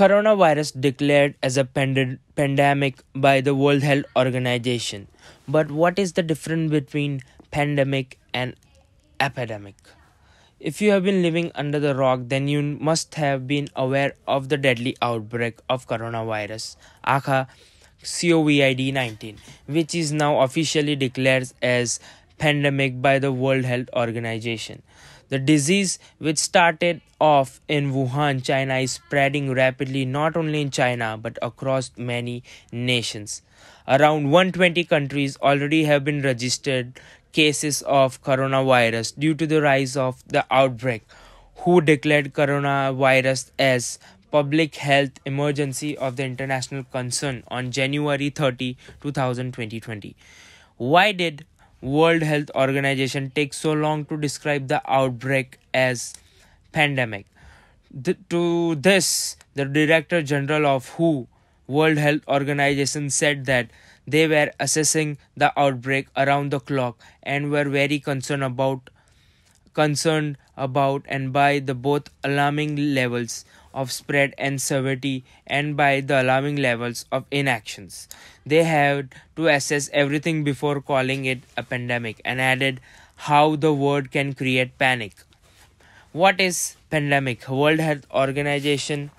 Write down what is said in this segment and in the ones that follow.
coronavirus declared as a pand- pandemic by the World Health Organization. But what is the difference between pandemic and epidemic? If you have been living under the rock, then you must have been aware of the deadly outbreak of coronavirus, aka COVID-19, which is now officially declared as pandemic by the World Health Organization. The disease, which started off in Wuhan, China, is spreading rapidly not only in China but across many nations. Around 120 countries already have been registered cases of coronavirus due to the rise of the outbreak, who declared coronavirus as public health emergency of the international concern on January 30, 2020. Why did World Health Organization takes so long to describe the outbreak as pandemic. The, to this, the Director General of WHO, World Health Organization said that they were assessing the outbreak around the clock and were very concerned about concerned about and by the both alarming levels of spread and severity and by the alarming levels of inactions. They had to assess everything before calling it a pandemic and added how the word can create panic. What is pandemic? World Health Organization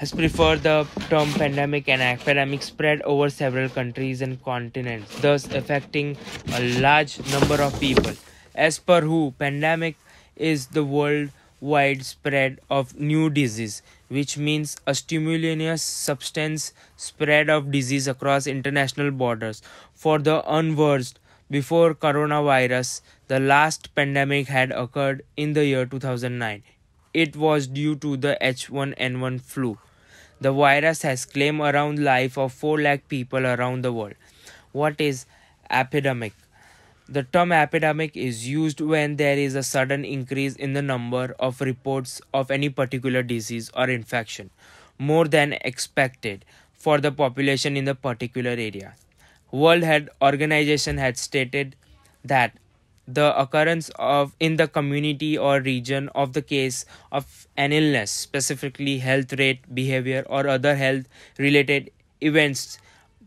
has preferred the term pandemic and epidemic spread over several countries and continents, thus affecting a large number of people. As per WHO, pandemic is the worldwide spread of new disease, which means a stimulus substance spread of disease across international borders. For the unversed, before coronavirus, the last pandemic had occurred in the year 2009. It was due to the H1N1 flu. The virus has claimed around life of 4 lakh people around the world. What is epidemic? The term epidemic is used when there is a sudden increase in the number of reports of any particular disease or infection, more than expected for the population in the particular area. World Health Organization had stated that the occurrence of in the community or region of the case of an illness specifically health rate behavior or other health related events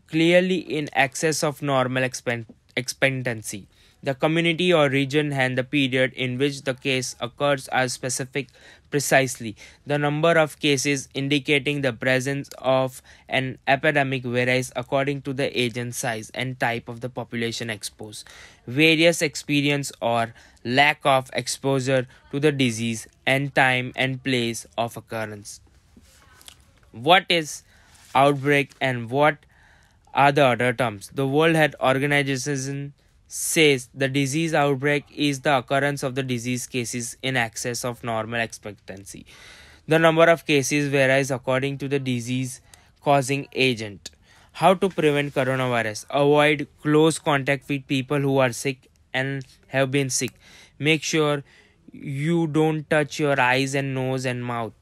clearly in excess of normal expectations expectancy. The community or region and the period in which the case occurs are specific precisely. The number of cases indicating the presence of an epidemic varies according to the agent size and type of the population exposed. Various experience or lack of exposure to the disease and time and place of occurrence. What is outbreak and what are the other terms. The World Health Organization says the disease outbreak is the occurrence of the disease cases in excess of normal expectancy. The number of cases varies according to the disease causing agent. How to prevent coronavirus? Avoid close contact with people who are sick and have been sick. Make sure you don't touch your eyes and nose and mouth.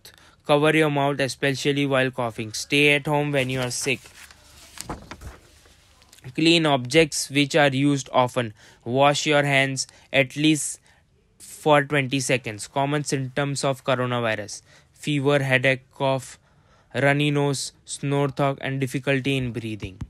Cover your mouth, especially while coughing. Stay at home when you are sick clean objects which are used often wash your hands at least for 20 seconds common symptoms of coronavirus fever headache cough runny nose snore talk and difficulty in breathing